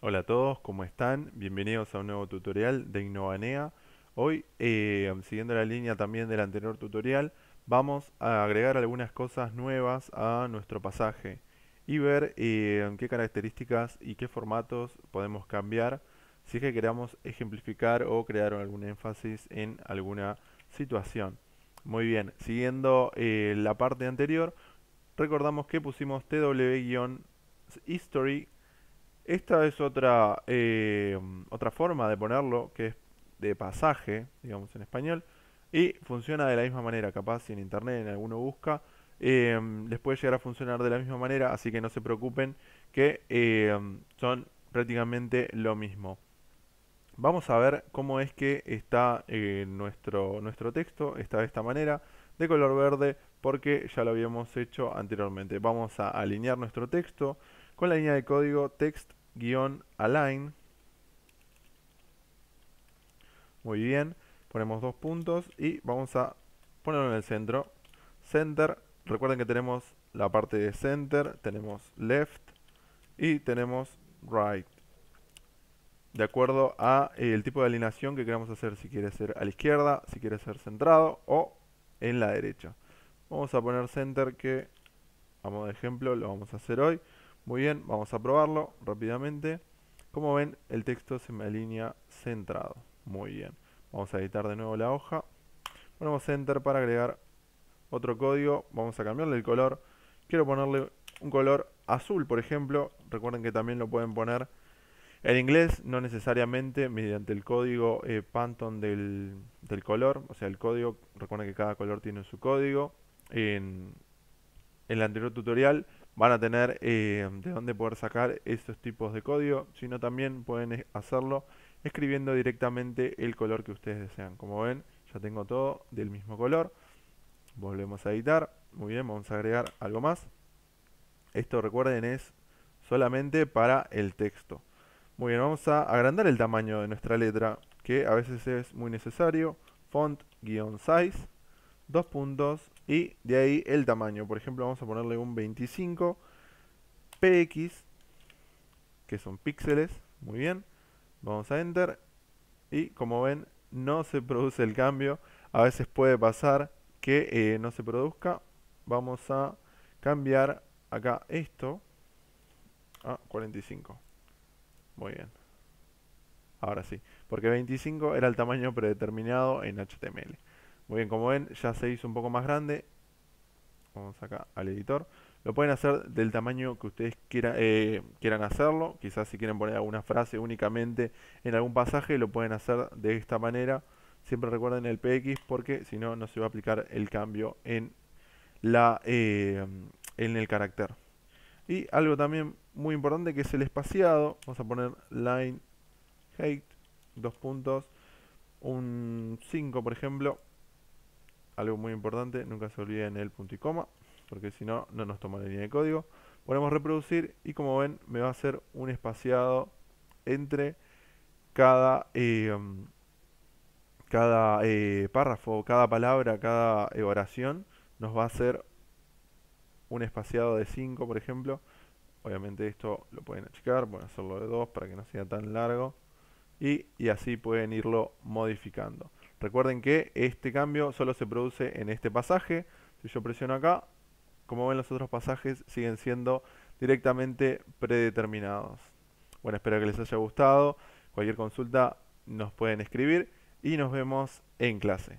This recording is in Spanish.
Hola a todos, ¿cómo están? Bienvenidos a un nuevo tutorial de Innovanea. Hoy, eh, siguiendo la línea también del anterior tutorial, vamos a agregar algunas cosas nuevas a nuestro pasaje y ver eh, qué características y qué formatos podemos cambiar si es que queramos ejemplificar o crear algún énfasis en alguna situación. Muy bien, siguiendo eh, la parte anterior, recordamos que pusimos tw-history esta es otra, eh, otra forma de ponerlo, que es de pasaje, digamos en español, y funciona de la misma manera, capaz si en internet en alguno busca, eh, les puede llegar a funcionar de la misma manera, así que no se preocupen que eh, son prácticamente lo mismo. Vamos a ver cómo es que está nuestro, nuestro texto, está de esta manera, de color verde, porque ya lo habíamos hecho anteriormente. Vamos a alinear nuestro texto con la línea de código text guión align. Muy bien, ponemos dos puntos y vamos a ponerlo en el centro. Center, recuerden que tenemos la parte de center, tenemos left y tenemos right. De acuerdo a eh, el tipo de alineación que queramos hacer, si quiere ser a la izquierda, si quiere ser centrado o en la derecha. Vamos a poner center que, a modo de ejemplo, lo vamos a hacer hoy. Muy bien, vamos a probarlo rápidamente. Como ven, el texto se me alinea centrado. Muy bien. Vamos a editar de nuevo la hoja. Ponemos Enter para agregar otro código. Vamos a cambiarle el color. Quiero ponerle un color azul, por ejemplo. Recuerden que también lo pueden poner en inglés, no necesariamente mediante el código eh, Pantone del, color. O sea, el código, recuerden que cada color tiene su código. En, en el anterior tutorial van a tener eh, de dónde poder sacar estos tipos de código, sino también pueden eh, hacerlo escribiendo directamente el color que ustedes desean. Como ven, ya tengo todo del mismo color. Volvemos a editar. Muy bien, vamos a agregar algo más. Esto recuerden es solamente para el texto. Muy bien, vamos a agrandar el tamaño de nuestra letra, que a veces es muy necesario. Font-size, dos puntos, y de ahí el tamaño. Por ejemplo, vamos a ponerle un 25 px, que son píxeles, muy bien. Vamos a enter y como ven no se produce el cambio. A veces puede pasar que eh, no se produzca. Vamos a cambiar acá esto a 45. Muy bien. Ahora sí, porque 25 era el tamaño predeterminado en HTML. Muy bien, como ven, ya se hizo un poco más grande. Vamos acá al editor. Lo pueden hacer del tamaño que ustedes quieran, eh, quieran hacerlo. Quizás si quieren poner alguna frase únicamente en algún pasaje, lo pueden hacer de esta manera. Siempre recuerden el PX porque si no, no se va a aplicar el cambio en, la, eh, en el carácter. Y algo también muy importante que es el espaciado. Vamos a poner line height, dos puntos, un 5 por ejemplo algo muy importante, nunca se olviden el punto y coma, porque si no, no nos toma la línea de código. Ponemos reproducir y como ven, me va a hacer un espaciado entre cada, eh, um, cada eh, párrafo, cada palabra, cada eh, oración. Nos va a hacer un espaciado de 5, por ejemplo. Obviamente esto lo pueden achicar, pueden hacerlo de 2 para que no sea tan largo. y así pueden irlo modificando. Recuerden que este cambio solo se produce en este pasaje. Si yo presiono acá, como ven los otros pasajes siguen siendo directamente predeterminados. Bueno, espero que les haya gustado. Cualquier consulta nos pueden escribir y nos vemos en clase.